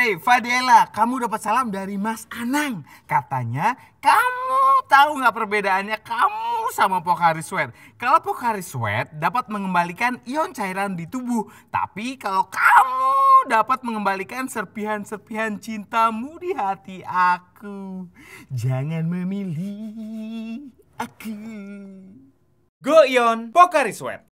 hey, eh, Fadela, kamu dapat salam dari Mas Anang. Katanya, kamu tahu nggak perbedaannya kamu sama Pocari Sweat? Kalau Pocari Sweat dapat mengembalikan ion cairan di tubuh. Tapi kalau kamu dapat mengembalikan serpihan-serpihan cintamu di hati aku. Jangan memilih aku. Go Ion Pocari Sweat.